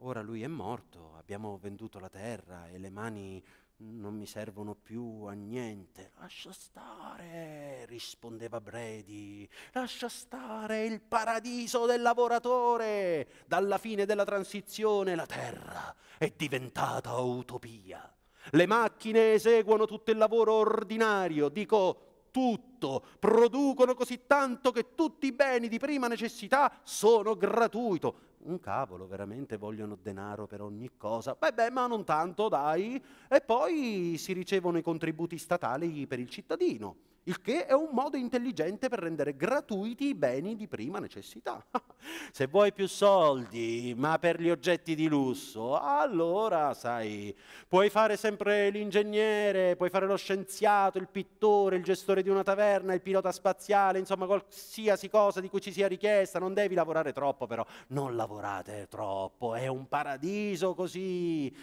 ora lui è morto, abbiamo venduto la terra e le mani non mi servono più a niente. Lascia stare, rispondeva Brady, lascia stare il paradiso del lavoratore. Dalla fine della transizione la terra è diventata utopia. Le macchine eseguono tutto il lavoro ordinario, dico tutto, producono così tanto che tutti i beni di prima necessità sono gratuito. Un cavolo, veramente vogliono denaro per ogni cosa. Beh, beh, ma non tanto, dai. E poi si ricevono i contributi statali per il cittadino il che è un modo intelligente per rendere gratuiti i beni di prima necessità. <laughs> Se vuoi più soldi, ma per gli oggetti di lusso, allora sai, puoi fare sempre l'ingegnere, puoi fare lo scienziato, il pittore, il gestore di una taverna, il pilota spaziale, insomma qualsiasi cosa di cui ci sia richiesta, non devi lavorare troppo però, non lavorate troppo, è un paradiso così.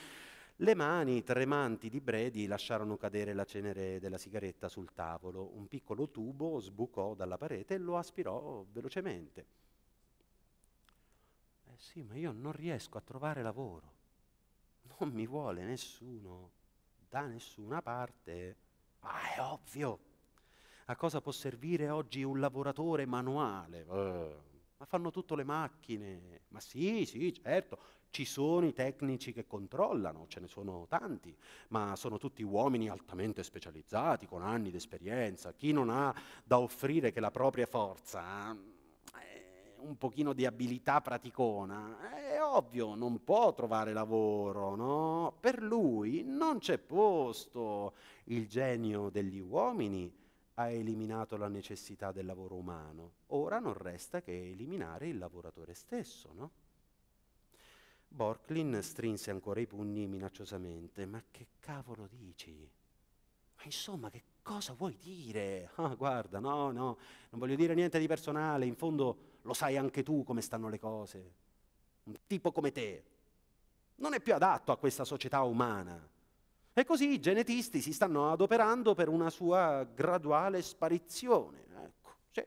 Le mani tremanti di Brady lasciarono cadere la cenere della sigaretta sul tavolo. Un piccolo tubo sbucò dalla parete e lo aspirò velocemente. Eh sì, ma io non riesco a trovare lavoro. Non mi vuole nessuno da nessuna parte. Ah, è ovvio. A cosa può servire oggi un lavoratore manuale? Eh, ma fanno tutto le macchine. Ma sì, sì, certo. Ci sono i tecnici che controllano, ce ne sono tanti, ma sono tutti uomini altamente specializzati, con anni di esperienza. Chi non ha da offrire che la propria forza, eh, un pochino di abilità praticona, è ovvio, non può trovare lavoro, no? Per lui non c'è posto. Il genio degli uomini ha eliminato la necessità del lavoro umano. Ora non resta che eliminare il lavoratore stesso, no? Borklin strinse ancora i pugni minacciosamente. Ma che cavolo dici? Ma insomma, che cosa vuoi dire? Ah, guarda, no, no, non voglio dire niente di personale, in fondo lo sai anche tu come stanno le cose. Un tipo come te non è più adatto a questa società umana. E così i genetisti si stanno adoperando per una sua graduale sparizione. Eh. Sì.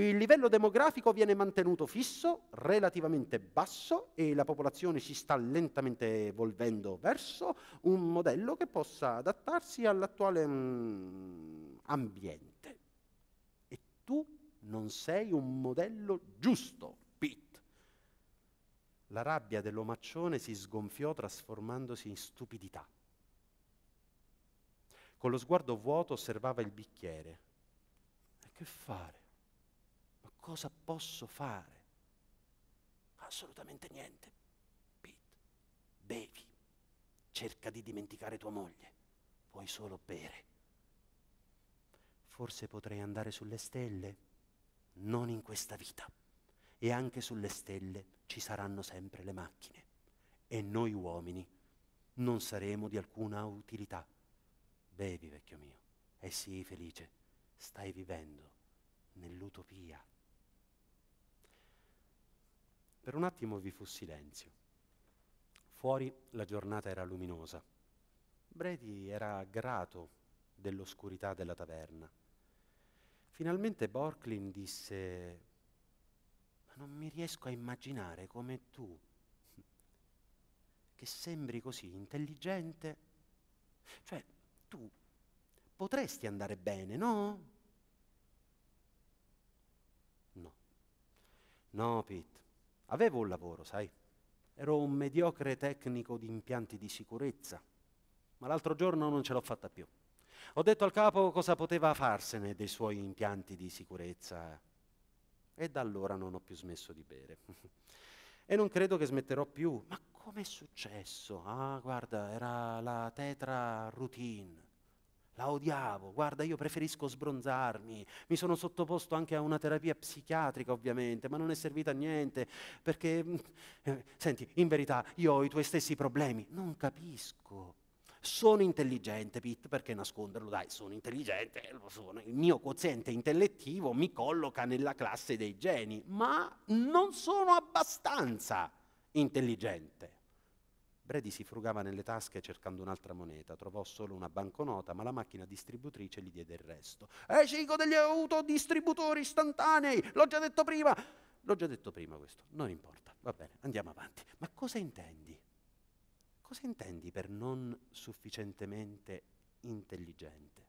<laughs> Il livello demografico viene mantenuto fisso, relativamente basso, e la popolazione si sta lentamente evolvendo verso un modello che possa adattarsi all'attuale mh, mm, ambiente. E tu non sei un modello giusto, Pete. La rabbia dell'omaccione si sgonfiò trasformandosi in stupidità. Con lo sguardo vuoto osservava il bicchiere che fare? Ma cosa posso fare? Assolutamente niente. Pete, bevi, cerca di dimenticare tua moglie, puoi solo bere. Forse potrei andare sulle stelle? Non in questa vita. E anche sulle stelle ci saranno sempre le macchine. E noi uomini non saremo di alcuna utilità. Bevi, vecchio mio, e eh sii felice stai vivendo nell'utopia. Per un attimo vi fu silenzio. Fuori la giornata era luminosa. Brady era grato dell'oscurità della taverna. Finalmente Borklin disse, ma non mi riesco a immaginare come tu, che sembri così intelligente. Cioè, tu potresti andare bene, no? No, Pete, avevo un lavoro, sai. Ero un mediocre tecnico di impianti di sicurezza, ma l'altro giorno non ce l'ho fatta più. Ho detto al capo cosa poteva farsene dei suoi impianti di sicurezza e da allora non ho più smesso di bere. <laughs> e non credo che smetterò più. Ma com'è successo? Ah, guarda, era la tetra routine. La odiavo, guarda, io preferisco sbronzarmi. Mi sono sottoposto anche a una terapia psichiatrica, ovviamente, ma non è servita a niente, perché, mm, eh, senti, in verità io ho i tuoi stessi problemi. Non capisco. Sono intelligente, Pitt, perché nasconderlo? Dai, sono intelligente, sono. il mio quoziente intellettivo mi colloca nella classe dei geni, ma non sono abbastanza intelligente. Brady si frugava nelle tasche cercando un'altra moneta, trovò solo una banconota, ma la macchina distributrice gli diede il resto. Eh, Cico, degli autodistributori istantanei, l'ho già detto prima! L'ho già detto prima questo, non importa, va bene, andiamo avanti. Ma cosa intendi? Cosa intendi per non sufficientemente intelligente?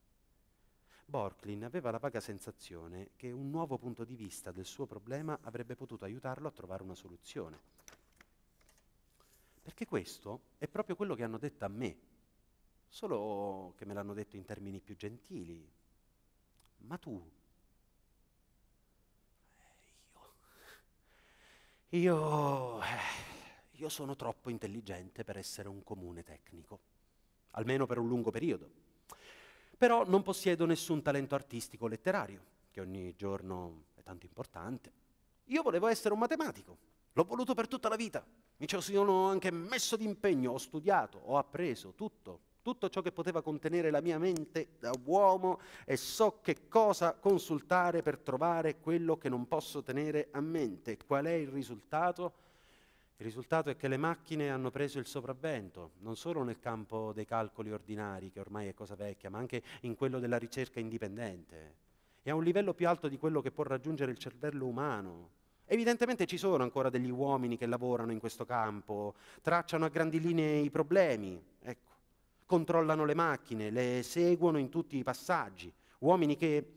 Borklin aveva la vaga sensazione che un nuovo punto di vista del suo problema avrebbe potuto aiutarlo a trovare una soluzione. Perché questo è proprio quello che hanno detto a me, solo che me l'hanno detto in termini più gentili. Ma tu? Eh, io? Io... Eh, io sono troppo intelligente per essere un comune tecnico, almeno per un lungo periodo. Però non possiedo nessun talento artistico o letterario, che ogni giorno è tanto importante. Io volevo essere un matematico, L'ho voluto per tutta la vita, mi ci sono anche messo d'impegno, ho studiato, ho appreso tutto, tutto ciò che poteva contenere la mia mente da uomo e so che cosa consultare per trovare quello che non posso tenere a mente. Qual è il risultato? Il risultato è che le macchine hanno preso il sopravvento, non solo nel campo dei calcoli ordinari, che ormai è cosa vecchia, ma anche in quello della ricerca indipendente. È a un livello più alto di quello che può raggiungere il cervello umano Evidentemente ci sono ancora degli uomini che lavorano in questo campo, tracciano a grandi linee i problemi, ecco, controllano le macchine, le seguono in tutti i passaggi, uomini che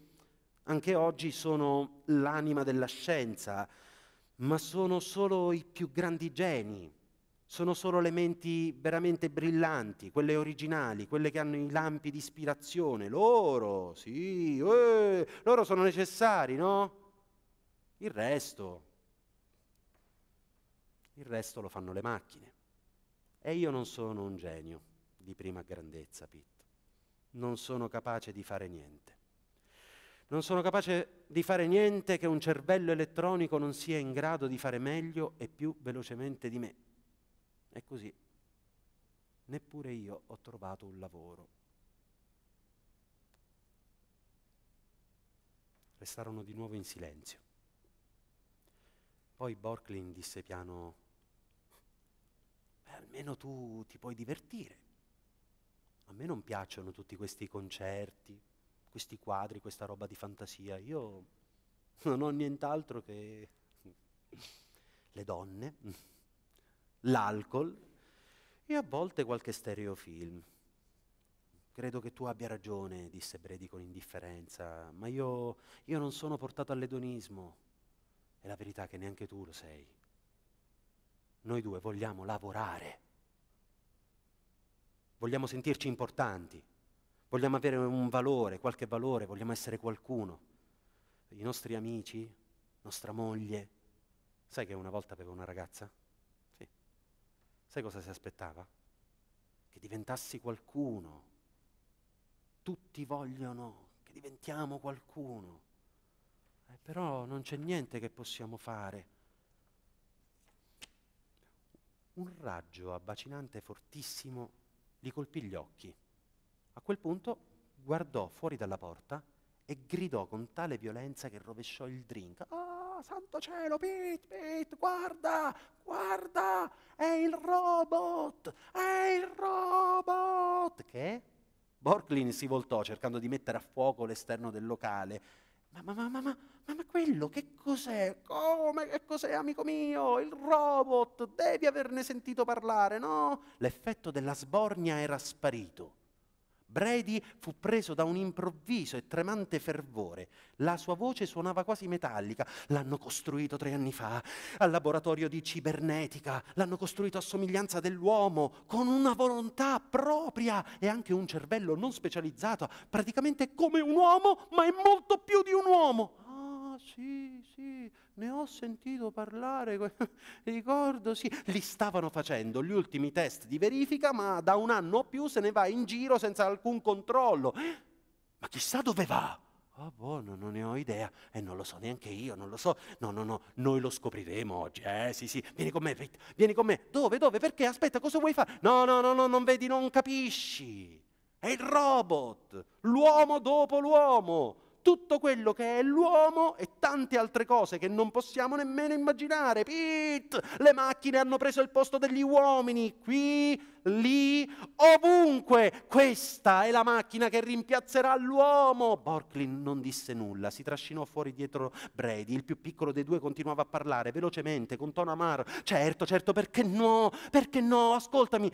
anche oggi sono l'anima della scienza, ma sono solo i più grandi geni, sono solo le menti veramente brillanti, quelle originali, quelle che hanno i lampi di ispirazione, loro, sì, eh, loro sono necessari, no? Il resto, il resto lo fanno le macchine. E io non sono un genio di prima grandezza, Pitt. Non sono capace di fare niente. Non sono capace di fare niente che un cervello elettronico non sia in grado di fare meglio e più velocemente di me. E così, neppure io ho trovato un lavoro. Restarono di nuovo in silenzio. Poi Borklin disse piano, beh, almeno tu ti puoi divertire. A me non piacciono tutti questi concerti, questi quadri, questa roba di fantasia. Io non ho nient'altro che le donne, l'alcol e a volte qualche stereofilm. Credo che tu abbia ragione, disse Bredi con indifferenza, ma io, io non sono portato all'edonismo la verità è che neanche tu lo sei. Noi due vogliamo lavorare. Vogliamo sentirci importanti. Vogliamo avere un valore, qualche valore, vogliamo essere qualcuno. I nostri amici, nostra moglie. Sai che una volta avevo una ragazza? Sì. Sai cosa si aspettava? Che diventassi qualcuno. Tutti vogliono che diventiamo qualcuno però non c'è niente che possiamo fare. Un raggio abbacinante fortissimo gli colpì gli occhi. A quel punto guardò fuori dalla porta e gridò con tale violenza che rovesciò il drink. Ah, oh, santo cielo, Pete, Pete, guarda, guarda, è il robot, è il robot. Che? Borklin si voltò cercando di mettere a fuoco l'esterno del locale ma, ma, ma, ma, ma ma, quello che cos'è? Come che cos'è, amico mio? Il robot, devi averne sentito parlare, no? L'effetto della sbornia era sparito. Brady fu preso da un improvviso e tremante fervore. La sua voce suonava quasi metallica. L'hanno costruito tre anni fa al laboratorio di cibernetica, l'hanno costruito a somiglianza dell'uomo, con una volontà propria e anche un cervello non specializzato, praticamente come un uomo, ma è molto più di un uomo sì, sì, ne ho sentito parlare, <laughs> ricordo, sì. Li stavano facendo gli ultimi test di verifica, ma da un anno o più se ne va in giro senza alcun controllo. Ma chissà dove va? Ah, oh, buono, non ne ho idea. E non lo so neanche io, non lo so. No, no, no, noi lo scopriremo oggi. Eh, sì, sì, vieni con me, vieni con me. Dove, dove, perché? Aspetta, cosa vuoi fare? No, no, no, no, non vedi, non capisci. È il robot, l'uomo dopo l'uomo tutto quello che è l'uomo e tante altre cose che non possiamo nemmeno immaginare. Pit, le macchine hanno preso il posto degli uomini, qui, lì, ovunque. Questa è la macchina che rimpiazzerà l'uomo. Borklin non disse nulla, si trascinò fuori dietro Brady. Il più piccolo dei due continuava a parlare velocemente, con tono amaro. Certo, certo, perché no? Perché no? Ascoltami.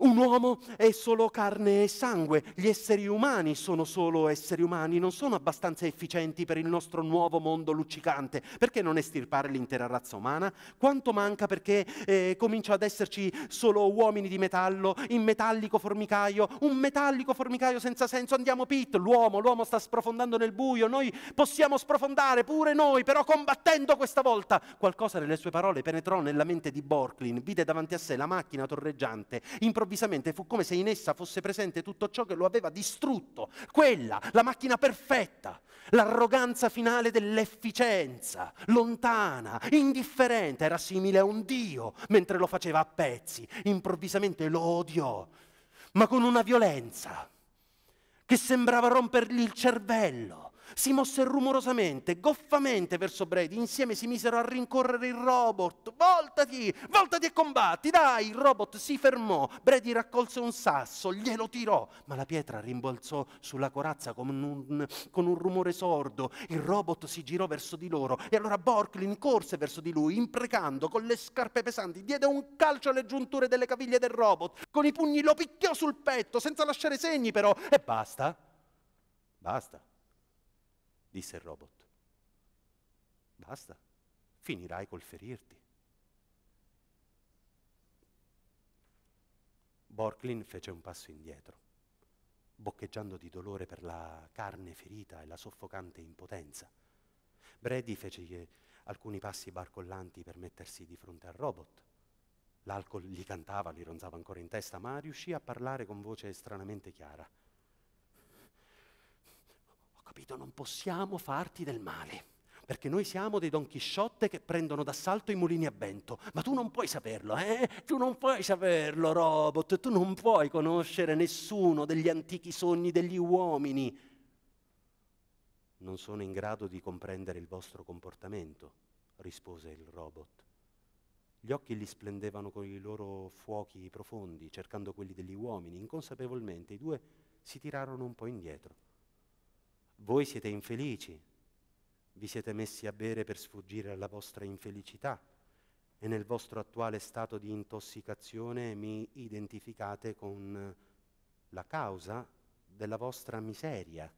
Un uomo è solo carne e sangue, gli esseri umani sono solo esseri umani, non sono abbastanza efficienti per il nostro nuovo mondo luccicante. Perché non estirpare l'intera razza umana? Quanto manca perché eh, comincia ad esserci solo uomini di metallo, in metallico formicaio, un metallico formicaio senza senso? Andiamo Pit, l'uomo, l'uomo sta sprofondando nel buio, noi possiamo sprofondare pure noi, però combattendo questa volta. Qualcosa nelle sue parole penetrò nella mente di Borklin, vide davanti a sé la macchina torreggiante, improvvisamente improvvisamente fu come se in essa fosse presente tutto ciò che lo aveva distrutto, quella, la macchina perfetta, l'arroganza finale dell'efficienza, lontana, indifferente, era simile a un dio mentre lo faceva a pezzi, improvvisamente lo odiò, ma con una violenza che sembrava rompergli il cervello si mosse rumorosamente, goffamente verso Brady. Insieme si misero a rincorrere il robot. Voltati, voltati e combatti, dai! Il robot si fermò. Brady raccolse un sasso, glielo tirò, ma la pietra rimbalzò sulla corazza con un, con un rumore sordo. Il robot si girò verso di loro e allora Borklin corse verso di lui, imprecando con le scarpe pesanti. Diede un calcio alle giunture delle caviglie del robot. Con i pugni lo picchiò sul petto, senza lasciare segni però. E basta. Basta disse il robot. Basta, finirai col ferirti. Borklin fece un passo indietro, boccheggiando di dolore per la carne ferita e la soffocante impotenza. Brady fece alcuni passi barcollanti per mettersi di fronte al robot. L'alcol gli cantava, gli ronzava ancora in testa, ma riuscì a parlare con voce stranamente chiara capito, non possiamo farti del male, perché noi siamo dei Don Chisciotte che prendono d'assalto i mulini a vento, ma tu non puoi saperlo, eh? Tu non puoi saperlo, robot, tu non puoi conoscere nessuno degli antichi sogni degli uomini. Non sono in grado di comprendere il vostro comportamento, rispose il robot. Gli occhi gli splendevano con i loro fuochi profondi, cercando quelli degli uomini. Inconsapevolmente i due si tirarono un po' indietro. Voi siete infelici, vi siete messi a bere per sfuggire alla vostra infelicità e nel vostro attuale stato di intossicazione mi identificate con la causa della vostra miseria.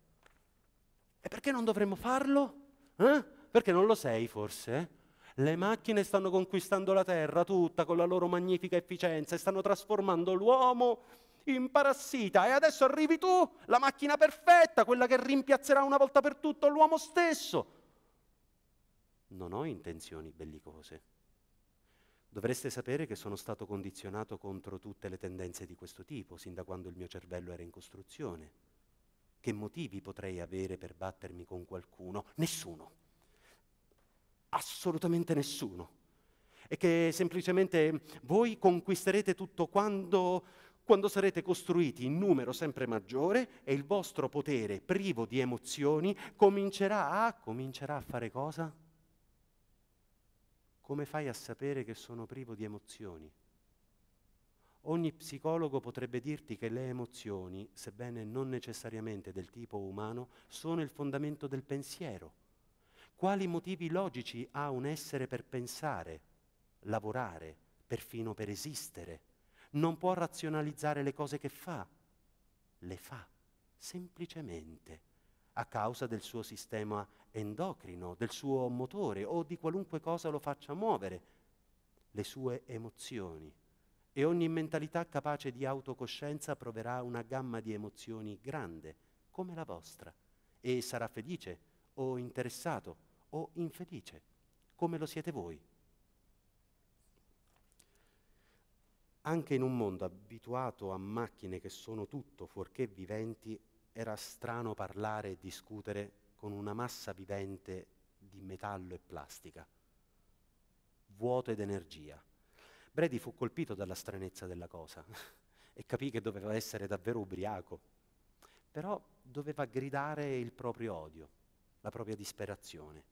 E perché non dovremmo farlo? Eh? Perché non lo sei forse? Le macchine stanno conquistando la terra tutta con la loro magnifica efficienza e stanno trasformando l'uomo imparassita e adesso arrivi tu, la macchina perfetta, quella che rimpiazzerà una volta per tutto l'uomo stesso. Non ho intenzioni bellicose. Dovreste sapere che sono stato condizionato contro tutte le tendenze di questo tipo, sin da quando il mio cervello era in costruzione. Che motivi potrei avere per battermi con qualcuno? Nessuno. Assolutamente nessuno. E che semplicemente voi conquisterete tutto quando quando sarete costruiti in numero sempre maggiore e il vostro potere privo di emozioni comincerà a, comincerà a fare cosa? Come fai a sapere che sono privo di emozioni? Ogni psicologo potrebbe dirti che le emozioni, sebbene non necessariamente del tipo umano, sono il fondamento del pensiero. Quali motivi logici ha un essere per pensare, lavorare, perfino per esistere? non può razionalizzare le cose che fa, le fa semplicemente a causa del suo sistema endocrino, del suo motore o di qualunque cosa lo faccia muovere, le sue emozioni. E ogni mentalità capace di autocoscienza proverà una gamma di emozioni grande, come la vostra, e sarà felice o interessato o infelice, come lo siete voi. anche in un mondo abituato a macchine che sono tutto fuorché viventi, era strano parlare e discutere con una massa vivente di metallo e plastica, vuota ed energia. Brady fu colpito dalla stranezza della cosa <laughs> e capì che doveva essere davvero ubriaco, però doveva gridare il proprio odio, la propria disperazione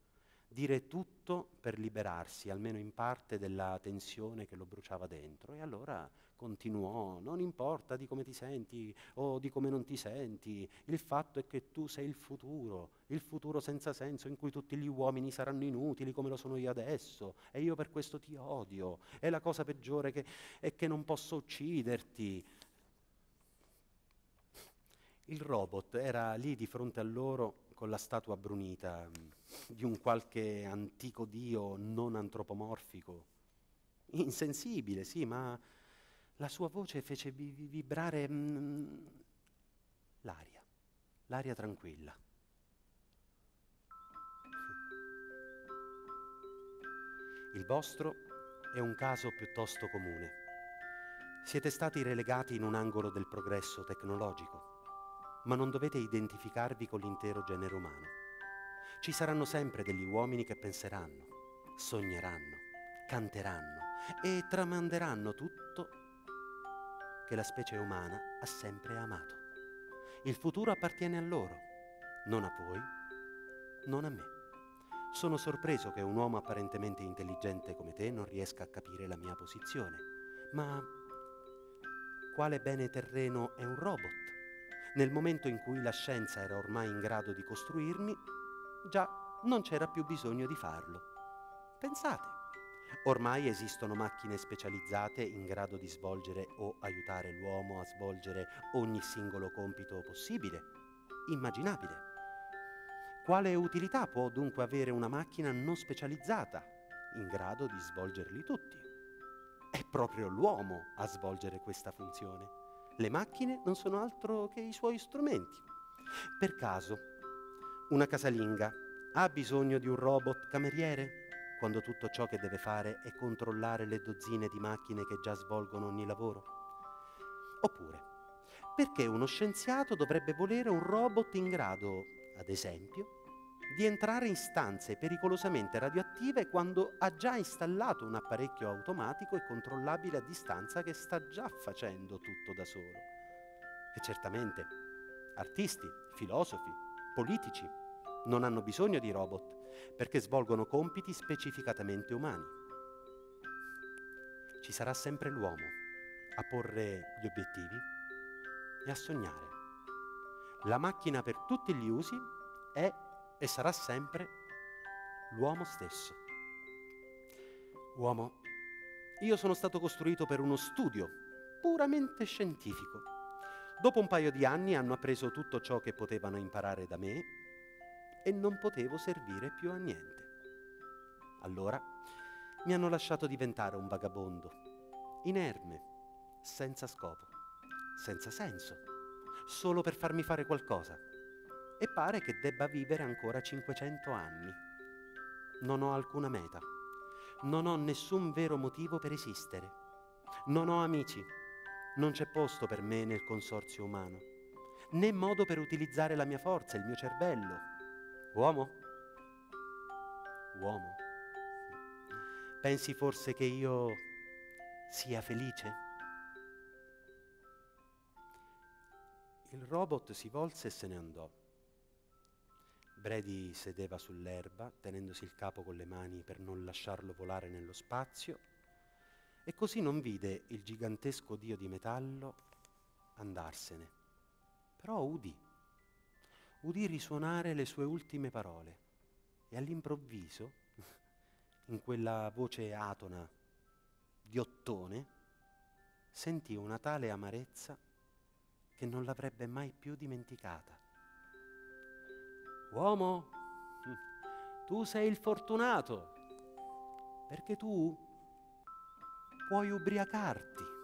dire tutto per liberarsi, almeno in parte, della tensione che lo bruciava dentro. E allora continuò, non importa di come ti senti o di come non ti senti, il fatto è che tu sei il futuro, il futuro senza senso in cui tutti gli uomini saranno inutili come lo sono io adesso e io per questo ti odio e la cosa peggiore che, è che non posso ucciderti. Il robot era lì di fronte a loro con la statua brunita di un qualche antico Dio non antropomorfico, insensibile, sì, ma la sua voce fece vibrare mh, mm, l'aria, l'aria tranquilla. Il vostro è un caso piuttosto comune. Siete stati relegati in un angolo del progresso tecnologico, ma non dovete identificarvi con l'intero genere umano. Ci saranno sempre degli uomini che penseranno, sogneranno, canteranno e tramanderanno tutto che la specie umana ha sempre amato. Il futuro appartiene a loro, non a voi, non a me. Sono sorpreso che un uomo apparentemente intelligente come te non riesca a capire la mia posizione. Ma quale bene terreno è un robot? Nel momento in cui la scienza era ormai in grado di costruirmi, Già, non c'era più bisogno di farlo. Pensate, ormai esistono macchine specializzate in grado di svolgere o aiutare l'uomo a svolgere ogni singolo compito possibile, immaginabile. Quale utilità può dunque avere una macchina non specializzata, in grado di svolgerli tutti? È proprio l'uomo a svolgere questa funzione. Le macchine non sono altro che i suoi strumenti. Per caso, una casalinga ha bisogno di un robot cameriere quando tutto ciò che deve fare è controllare le dozzine di macchine che già svolgono ogni lavoro? Oppure, perché uno scienziato dovrebbe volere un robot in grado, ad esempio, di entrare in stanze pericolosamente radioattive quando ha già installato un apparecchio automatico e controllabile a distanza che sta già facendo tutto da solo? E certamente, artisti, filosofi, politici non hanno bisogno di robot perché svolgono compiti specificatamente umani. Ci sarà sempre l'uomo a porre gli obiettivi e a sognare. La macchina per tutti gli usi è e sarà sempre l'uomo stesso. Uomo, io sono stato costruito per uno studio puramente scientifico Dopo un paio di anni hanno appreso tutto ciò che potevano imparare da me e non potevo servire più a niente. Allora mi hanno lasciato diventare un vagabondo, inerme, senza scopo, senza senso, solo per farmi fare qualcosa. E pare che debba vivere ancora 500 anni. Non ho alcuna meta. Non ho nessun vero motivo per esistere. Non ho amici non c'è posto per me nel consorzio umano, né modo per utilizzare la mia forza, il mio cervello. Uomo? Uomo? Pensi forse che io sia felice? Il robot si volse e se ne andò. Brady sedeva sull'erba, tenendosi il capo con le mani per non lasciarlo volare nello spazio e così non vide il gigantesco dio di metallo andarsene, però udì, udì risuonare le sue ultime parole e all'improvviso, <laughs> in quella voce atona di ottone, sentì una tale amarezza che non l'avrebbe mai più dimenticata. Uomo, tu sei il fortunato, perché tu puoi ubriacarti.